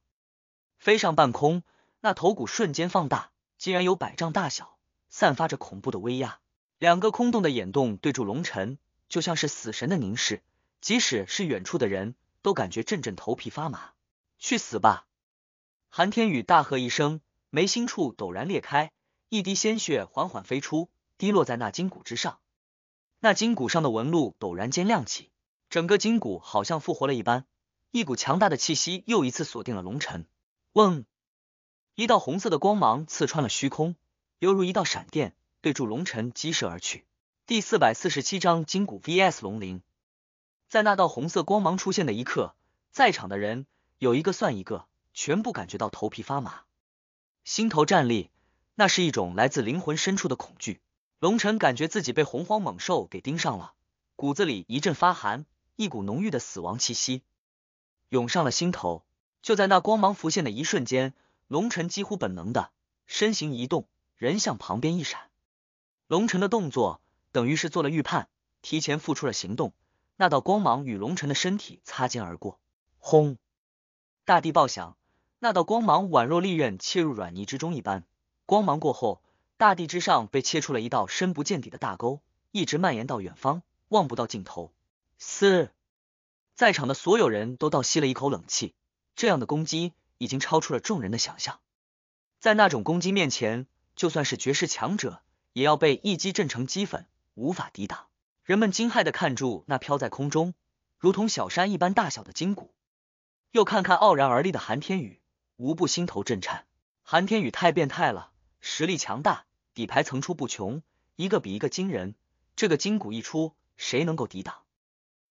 飞上半空，那头骨瞬间放大，竟然有百丈大小，散发着恐怖的威压。两个空洞的眼洞对住龙尘，就像是死神的凝视，即使是远处的人都感觉阵阵头皮发麻。去死吧！韩天宇大喝一声，眉心处陡然裂开，一滴鲜血缓缓飞出，滴落在那筋骨之上。那筋骨上的纹路陡然间亮起，整个筋骨好像复活了一般，一股强大的气息又一次锁定了龙辰。嗡，一道红色的光芒刺穿了虚空，犹如一道闪电。对住龙尘激射而去。第四百四十七章金骨 VS 龙鳞。在那道红色光芒出现的一刻，在场的人有一个算一个，全部感觉到头皮发麻，心头战栗。那是一种来自灵魂深处的恐惧。龙尘感觉自己被洪荒猛兽给盯上了，骨子里一阵发寒，一股浓郁的死亡气息涌上了心头。就在那光芒浮现的一瞬间，龙尘几乎本能的身形移动，人向旁边一闪。龙尘的动作等于是做了预判，提前付出了行动。那道光芒与龙尘的身体擦肩而过，轰！大地爆响，那道光芒宛若利刃切入软泥之中一般。光芒过后，大地之上被切出了一道深不见底的大沟，一直蔓延到远方，望不到尽头。嘶！在场的所有人都倒吸了一口冷气。这样的攻击已经超出了众人的想象，在那种攻击面前，就算是绝世强者。也要被一击震成齑粉，无法抵挡。人们惊骇的看住那飘在空中，如同小山一般大小的筋骨，又看看傲然而立的韩天宇，无不心头震颤。韩天宇太变态了，实力强大，底牌层出不穷，一个比一个惊人。这个筋骨一出，谁能够抵挡？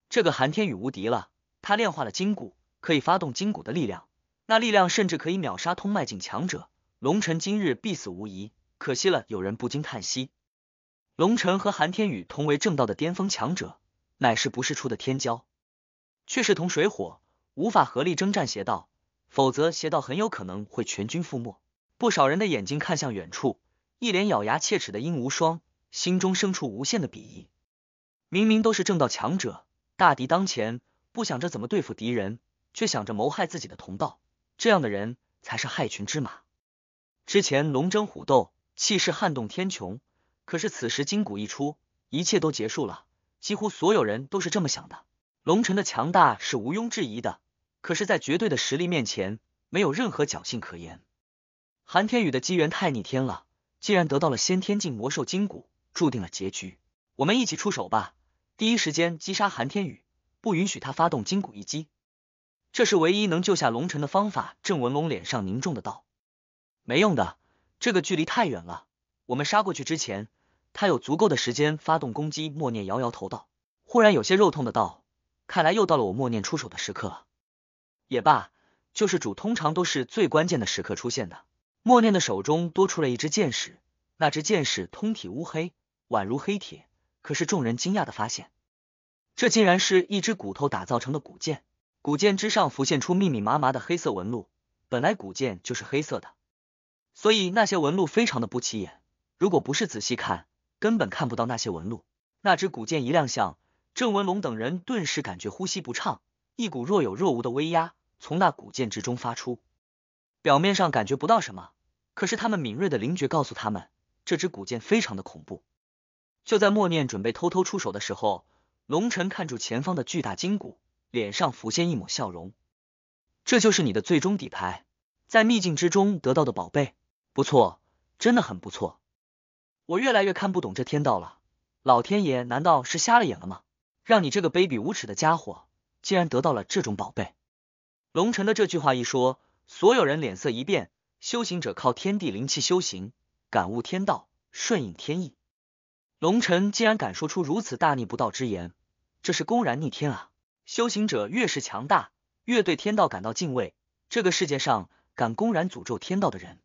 这个韩天宇无敌了，他炼化了筋骨，可以发动筋骨的力量，那力量甚至可以秒杀通脉境强者。龙晨今日必死无疑。可惜了，有人不禁叹息：龙尘和韩天宇同为正道的巅峰强者，乃是不世出的天骄，却是同水火，无法合力征战邪道，否则邪道很有可能会全军覆没。不少人的眼睛看向远处，一脸咬牙切齿的应无双，心中生出无限的鄙夷。明明都是正道强者，大敌当前，不想着怎么对付敌人，却想着谋害自己的同道，这样的人才是害群之马。之前龙争虎斗。气势撼动天穹，可是此时金谷一出，一切都结束了。几乎所有人都是这么想的。龙尘的强大是毋庸置疑的，可是，在绝对的实力面前，没有任何侥幸可言。韩天宇的机缘太逆天了，既然得到了先天境魔兽金骨，注定了结局。我们一起出手吧，第一时间击杀韩天宇，不允许他发动金骨一击。这是唯一能救下龙辰的方法。郑文龙脸上凝重的道：“没用的。”这个距离太远了，我们杀过去之前，他有足够的时间发动攻击。默念摇摇头道，忽然有些肉痛的道：“看来又到了我默念出手的时刻也罢，救世主通常都是最关键的时刻出现的。默念的手中多出了一支箭矢，那支箭矢通体乌黑，宛如黑铁。可是众人惊讶的发现，这竟然是一只骨头打造成的古剑。古剑之上浮现出密密麻麻的黑色纹路，本来古剑就是黑色的。所以那些纹路非常的不起眼，如果不是仔细看，根本看不到那些纹路。那只古剑一亮相，郑文龙等人顿时感觉呼吸不畅，一股若有若无的威压从那古剑之中发出。表面上感觉不到什么，可是他们敏锐的灵觉告诉他们，这只古剑非常的恐怖。就在默念准备偷偷出手的时候，龙晨看住前方的巨大金骨，脸上浮现一抹笑容。这就是你的最终底牌，在秘境之中得到的宝贝。不错，真的很不错。我越来越看不懂这天道了。老天爷难道是瞎了眼了吗？让你这个卑鄙无耻的家伙竟然得到了这种宝贝！龙城的这句话一说，所有人脸色一变。修行者靠天地灵气修行，感悟天道，顺应天意。龙城竟然敢说出如此大逆不道之言，这是公然逆天啊！修行者越是强大，越对天道感到敬畏。这个世界上敢公然诅咒天道的人。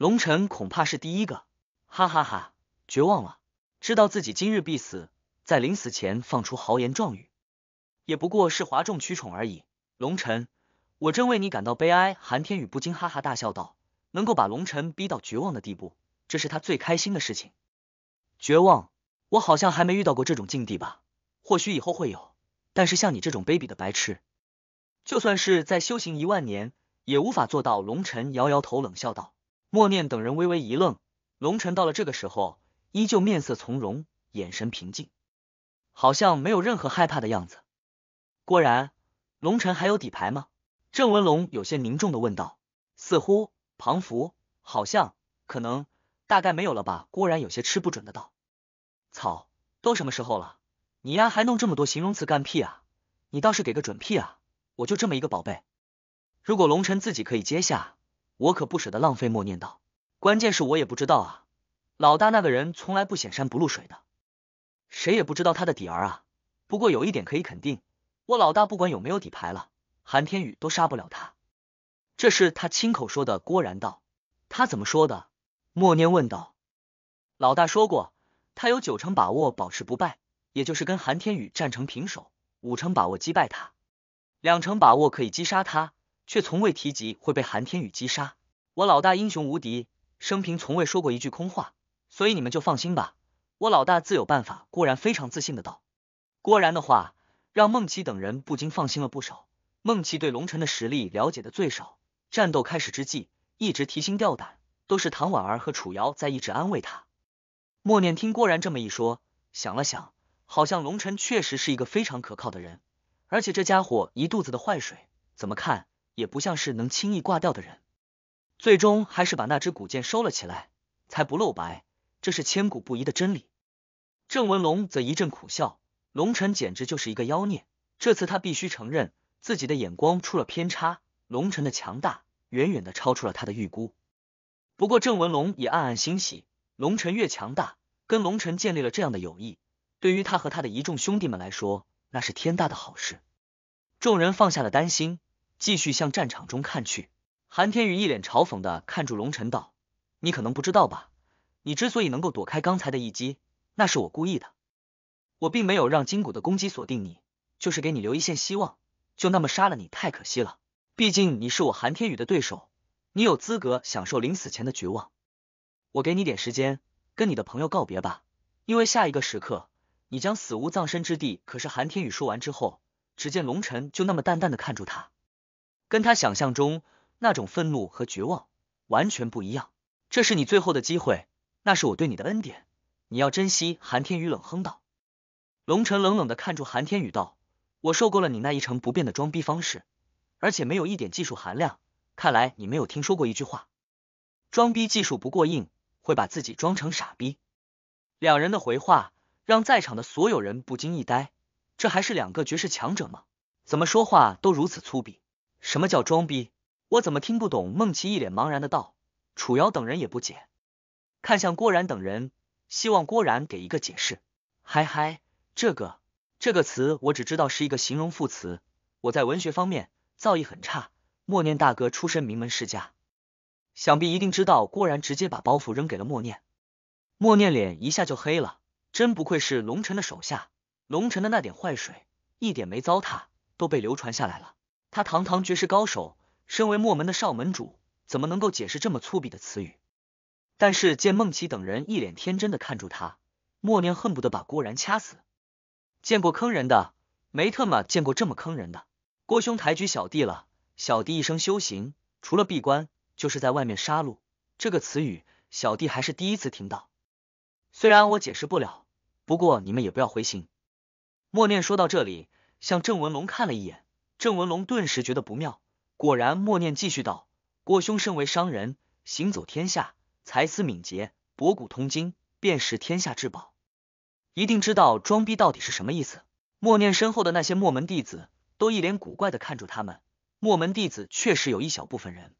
龙尘恐怕是第一个，哈哈哈！绝望了，知道自己今日必死，在临死前放出豪言壮语，也不过是哗众取宠而已。龙尘，我真为你感到悲哀。韩天宇不禁哈哈大笑道：“能够把龙晨逼到绝望的地步，这是他最开心的事情。绝望，我好像还没遇到过这种境地吧？或许以后会有，但是像你这种卑鄙的白痴，就算是在修行一万年，也无法做到。”龙尘摇摇头，冷笑道。默念等人微微一愣，龙尘到了这个时候依旧面色从容，眼神平静，好像没有任何害怕的样子。果然，龙尘还有底牌吗？郑文龙有些凝重的问道，似乎庞福好像可能大概没有了吧？郭然有些吃不准的道。草，都什么时候了，你丫还弄这么多形容词干屁啊？你倒是给个准屁啊！我就这么一个宝贝，如果龙辰自己可以接下。我可不舍得浪费，默念道：“关键是我也不知道啊，老大那个人从来不显山不露水的，谁也不知道他的底儿啊。不过有一点可以肯定，我老大不管有没有底牌了，韩天宇都杀不了他，这是他亲口说的。”郭然道：“他怎么说的？”默念问道：“老大说过，他有九成把握保持不败，也就是跟韩天宇战成平手，五成把握击败他，两成把握可以击杀他。”却从未提及会被韩天宇击杀。我老大英雄无敌，生平从未说过一句空话，所以你们就放心吧。我老大自有办法。郭然非常自信的道。郭然的话让孟琪等人不禁放心了不少。孟琪对龙晨的实力了解的最少，战斗开始之际一直提心吊胆，都是唐婉儿和楚瑶在一直安慰他。默念听郭然这么一说，想了想，好像龙晨确实是一个非常可靠的人，而且这家伙一肚子的坏水，怎么看？也不像是能轻易挂掉的人，最终还是把那只古剑收了起来，才不露白。这是千古不移的真理。郑文龙则一阵苦笑，龙晨简直就是一个妖孽。这次他必须承认自己的眼光出了偏差，龙晨的强大远远的超出了他的预估。不过郑文龙也暗暗欣喜，龙晨越强大，跟龙晨建立了这样的友谊，对于他和他的一众兄弟们来说，那是天大的好事。众人放下了担心。继续向战场中看去，韩天宇一脸嘲讽的看住龙尘道：“你可能不知道吧，你之所以能够躲开刚才的一击，那是我故意的，我并没有让金骨的攻击锁定你，就是给你留一线希望，就那么杀了你太可惜了，毕竟你是我韩天宇的对手，你有资格享受临死前的绝望。我给你点时间跟你的朋友告别吧，因为下一个时刻你将死无葬身之地。”可是韩天宇说完之后，只见龙辰就那么淡淡的看住他。跟他想象中那种愤怒和绝望完全不一样。这是你最后的机会，那是我对你的恩典，你要珍惜。”韩天宇冷哼道。龙辰冷冷的看住韩天宇道：“我受够了你那一成不变的装逼方式，而且没有一点技术含量。看来你没有听说过一句话：装逼技术不过硬，会把自己装成傻逼。”两人的回话让在场的所有人不禁一呆。这还是两个绝世强者吗？怎么说话都如此粗鄙？什么叫装逼？我怎么听不懂？孟琪一脸茫然的道。楚瑶等人也不解，看向郭然等人，希望郭然给一个解释。嗨嗨，这个这个词我只知道是一个形容副词，我在文学方面造诣很差。默念大哥出身名门世家，想必一定知道。郭然直接把包袱扔给了默念，默念脸一下就黑了。真不愧是龙辰的手下，龙辰的那点坏水一点没糟蹋，都被流传下来了。他堂堂绝世高手，身为墨门的少门主，怎么能够解释这么粗鄙的词语？但是见孟琪等人一脸天真的看住他，默念恨不得把郭然掐死。见过坑人的，没特么见过这么坑人的。郭兄抬举小弟了，小弟一生修行，除了闭关，就是在外面杀戮。这个词语，小弟还是第一次听到。虽然我解释不了，不过你们也不要灰心。默念说到这里，向郑文龙看了一眼。郑文龙顿时觉得不妙，果然默念继续道：“郭兄身为商人，行走天下，才思敏捷，博古通今，便是天下至宝，一定知道‘装逼’到底是什么意思。”默念身后的那些墨门弟子都一脸古怪的看着他们。墨门弟子确实有一小部分人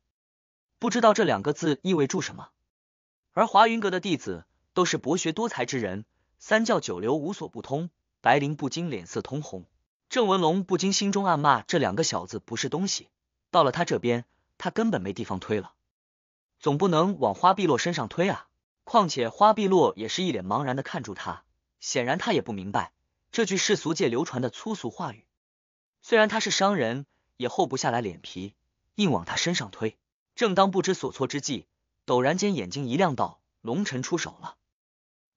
不知道这两个字意味住什么，而华云阁的弟子都是博学多才之人，三教九流无所不通。白灵不禁脸色通红。郑文龙不禁心中暗骂：“这两个小子不是东西，到了他这边，他根本没地方推了。总不能往花碧落身上推啊！况且花碧落也是一脸茫然的看住他，显然他也不明白这句世俗界流传的粗俗话语。虽然他是商人，也厚不下来脸皮，硬往他身上推。正当不知所措之际，陡然间眼睛一亮，道：‘龙晨出手了！’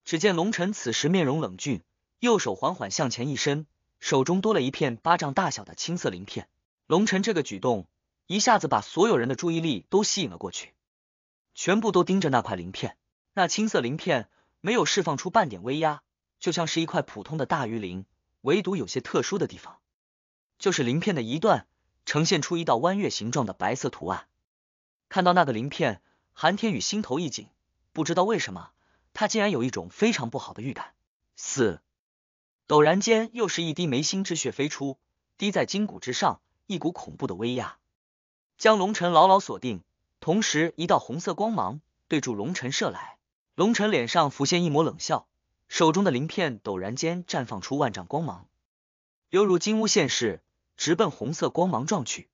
只见龙晨此时面容冷峻，右手缓缓向前一伸。”手中多了一片巴掌大小的青色鳞片，龙尘这个举动一下子把所有人的注意力都吸引了过去，全部都盯着那块鳞片。那青色鳞片没有释放出半点威压，就像是一块普通的大鱼鳞，唯独有些特殊的地方，就是鳞片的一段呈现出一道弯月形状的白色图案。看到那个鳞片，韩天宇心头一紧，不知道为什么，他竟然有一种非常不好的预感。四。陡然间，又是一滴眉心之血飞出，滴在筋骨之上，一股恐怖的威压将龙尘牢牢锁定。同时，一道红色光芒对住龙尘射来，龙尘脸上浮现一抹冷笑，手中的鳞片陡然间绽放出万丈光芒，犹如金乌现世，直奔红色光芒撞去。